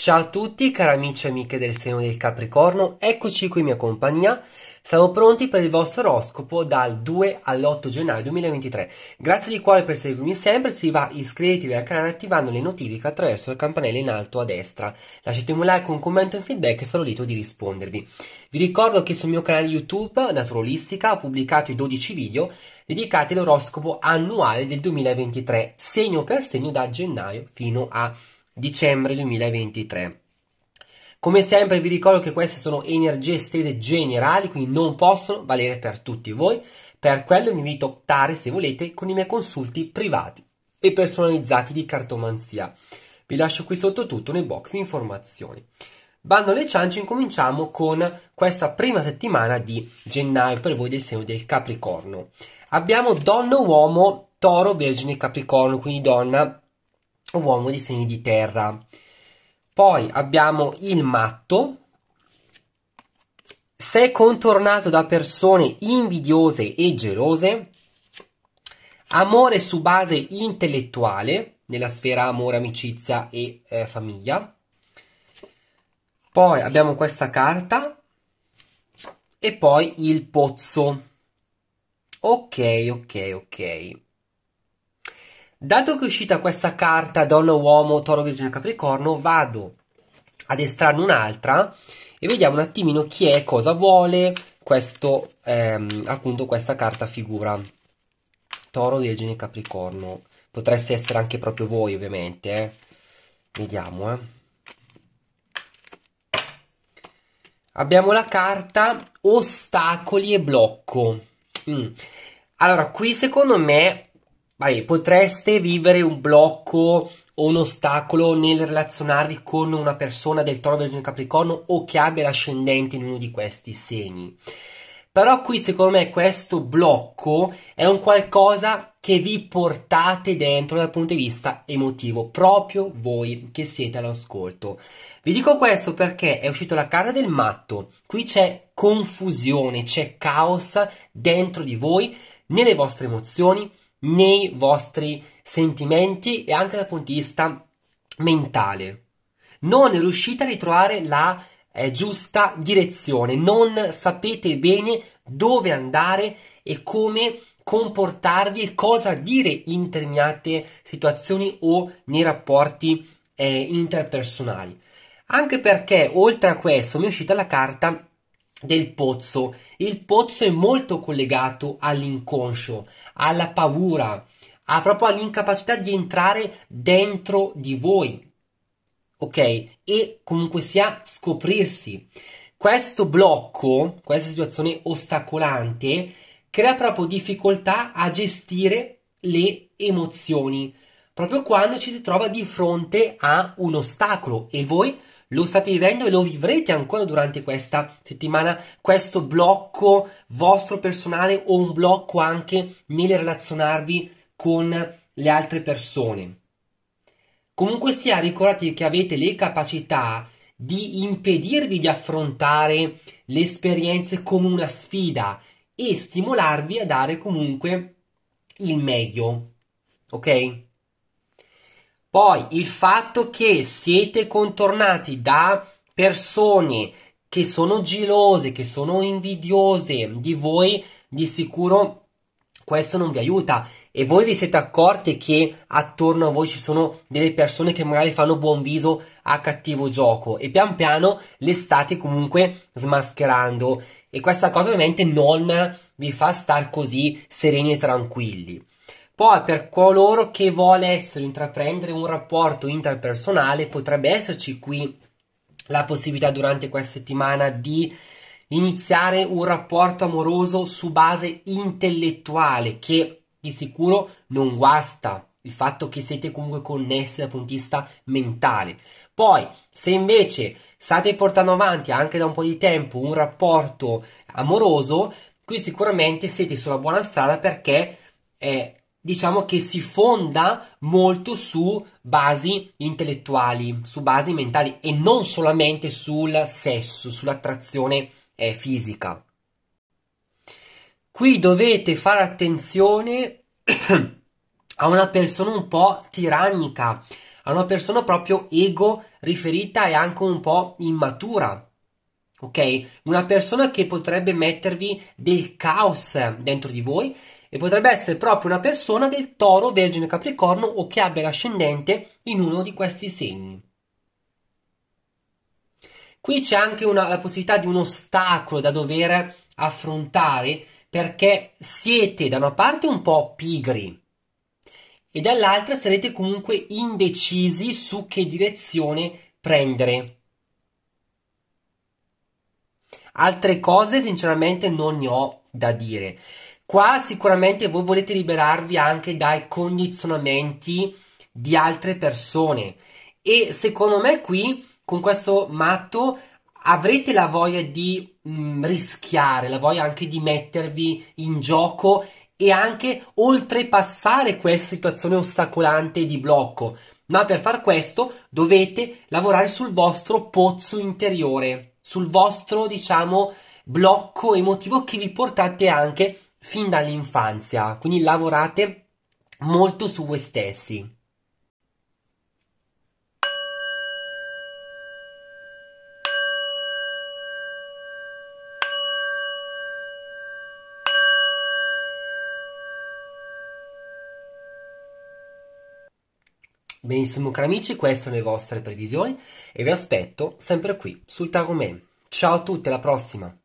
Ciao a tutti cari amici e amiche del segno del Capricorno, eccoci qui in mia compagnia, siamo pronti per il vostro oroscopo dal 2 all'8 gennaio 2023. Grazie di cuore per seguirmi sempre, si va iscrivetevi al canale attivando le notifiche attraverso la campanella in alto a destra. lasciate un like, un commento e un feedback e sarò lieto di rispondervi. Vi ricordo che sul mio canale YouTube Naturalistica ho pubblicato i 12 video dedicati all'oroscopo annuale del 2023, segno per segno da gennaio fino a gennaio dicembre 2023. Come sempre vi ricordo che queste sono energie estese generali, quindi non possono valere per tutti voi. Per quello vi invito a optare, se volete, con i miei consulti privati e personalizzati di cartomanzia. Vi lascio qui sotto tutto nei box informazioni. Bando alle ciance, incominciamo con questa prima settimana di gennaio per voi del segno del Capricorno. Abbiamo donna, uomo, toro, vergine, Capricorno, quindi donna uomo di segni di terra. Poi abbiamo il matto, se contornato da persone invidiose e gelose, amore su base intellettuale, nella sfera amore, amicizia e eh, famiglia. Poi abbiamo questa carta e poi il pozzo. Ok, ok, ok. Dato che è uscita questa carta Donna Uomo Toro Virgine Capricorno, vado ad estrarne un'altra e vediamo un attimino chi è, cosa vuole questo, ehm, appunto questa carta figura. Toro Virgine Capricorno. Potreste essere anche proprio voi, ovviamente. Eh. Vediamo, eh. Abbiamo la carta ostacoli e blocco. Mm. Allora, qui secondo me Vabbè, potreste vivere un blocco o un ostacolo nel relazionarvi con una persona del trono del Capricorno o che abbia l'ascendente in uno di questi segni. Però qui secondo me questo blocco è un qualcosa che vi portate dentro dal punto di vista emotivo, proprio voi che siete all'ascolto. Vi dico questo perché è uscita la carta del matto, qui c'è confusione, c'è caos dentro di voi, nelle vostre emozioni, nei vostri sentimenti e anche dal punto di vista mentale. Non riuscite a ritrovare la eh, giusta direzione, non sapete bene dove andare e come comportarvi e cosa dire in determinate situazioni o nei rapporti eh, interpersonali. Anche perché oltre a questo mi è uscita la carta del pozzo. Il pozzo è molto collegato all'inconscio, alla paura, a proprio all'incapacità di entrare dentro di voi. Ok? E comunque sia scoprirsi. Questo blocco, questa situazione ostacolante, crea proprio difficoltà a gestire le emozioni, proprio quando ci si trova di fronte a un ostacolo e voi lo state vivendo e lo vivrete ancora durante questa settimana, questo blocco vostro personale o un blocco anche nel relazionarvi con le altre persone. Comunque sia, ricordate che avete le capacità di impedirvi di affrontare le esperienze come una sfida e stimolarvi a dare comunque il meglio. Ok? Poi il fatto che siete contornati da persone che sono gelose, che sono invidiose di voi, di sicuro questo non vi aiuta e voi vi siete accorti che attorno a voi ci sono delle persone che magari fanno buon viso a cattivo gioco e pian piano le state comunque smascherando e questa cosa ovviamente non vi fa star così sereni e tranquilli. Poi per coloro che volessero intraprendere un rapporto interpersonale potrebbe esserci qui la possibilità durante questa settimana di iniziare un rapporto amoroso su base intellettuale che di sicuro non guasta il fatto che siete comunque connessi dal punto di vista mentale. Poi, se invece state portando avanti anche da un po' di tempo un rapporto amoroso, qui sicuramente siete sulla buona strada perché eh, diciamo che si fonda molto su basi intellettuali, su basi mentali e non solamente sul sesso, sull'attrazione eh, fisica. Qui dovete fare attenzione a una persona un po' tirannica, a una persona proprio ego riferita e anche un po' immatura. Ok? Una persona che potrebbe mettervi del caos dentro di voi e potrebbe essere proprio una persona del toro, vergine capricorno o che abbia l'ascendente in uno di questi segni. Qui c'è anche una, la possibilità di un ostacolo da dover affrontare perché siete da una parte un po' pigri e dall'altra sarete comunque indecisi su che direzione prendere. Altre cose sinceramente non ne ho da dire. Qua sicuramente voi volete liberarvi anche dai condizionamenti di altre persone e secondo me qui con questo matto avrete la voglia di mh, mm, rischiare, la voglia anche di mettervi in gioco e anche oltrepassare questa situazione ostacolante di blocco. Ma per far questo dovete lavorare sul vostro pozzo interiore, sul vostro, diciamo, blocco emotivo che vi portate anche a fin dall'infanzia, quindi lavorate molto su voi stessi. Benissimo cari amici, queste sono le vostre previsioni e vi aspetto sempre qui sul Tarot Ciao a tutti, alla prossima!